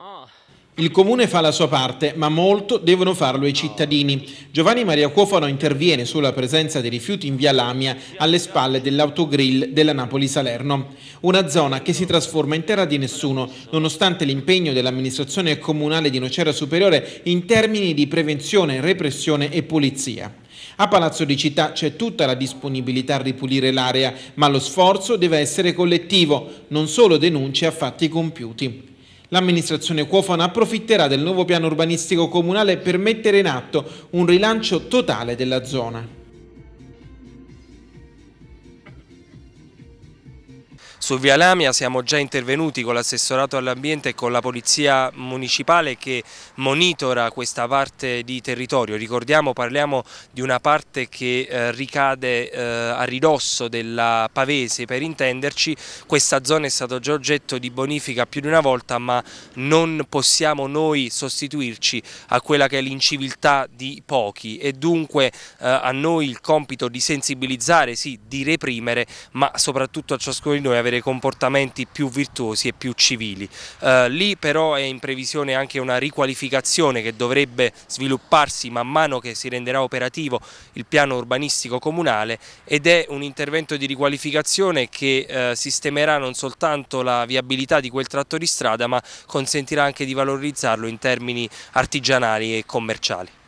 Ah. Il comune fa la sua parte, ma molto devono farlo i cittadini. Giovanni Maria Cuofano interviene sulla presenza dei rifiuti in via Lamia alle spalle dell'autogrill della Napoli-Salerno. Una zona che si trasforma in terra di nessuno, nonostante l'impegno dell'amministrazione comunale di Nocera Superiore in termini di prevenzione, repressione e pulizia. A Palazzo di Città c'è tutta la disponibilità a ripulire l'area, ma lo sforzo deve essere collettivo, non solo denunce a fatti compiuti. L'amministrazione Cuofana approfitterà del nuovo piano urbanistico comunale per mettere in atto un rilancio totale della zona. Su Via Lamia siamo già intervenuti con l'assessorato all'ambiente e con la polizia municipale che monitora questa parte di territorio. Ricordiamo, parliamo di una parte che eh, ricade eh, a ridosso della Pavese per intenderci. Questa zona è stata già oggetto di bonifica più di una volta ma non possiamo noi sostituirci a quella che è l'inciviltà di pochi e dunque eh, a noi il compito di sensibilizzare, sì, di reprimere ma soprattutto a ciascuno di noi noi avere comportamenti più virtuosi e più civili. Eh, lì però è in previsione anche una riqualificazione che dovrebbe svilupparsi man mano che si renderà operativo il piano urbanistico comunale ed è un intervento di riqualificazione che eh, sistemerà non soltanto la viabilità di quel tratto di strada ma consentirà anche di valorizzarlo in termini artigianali e commerciali.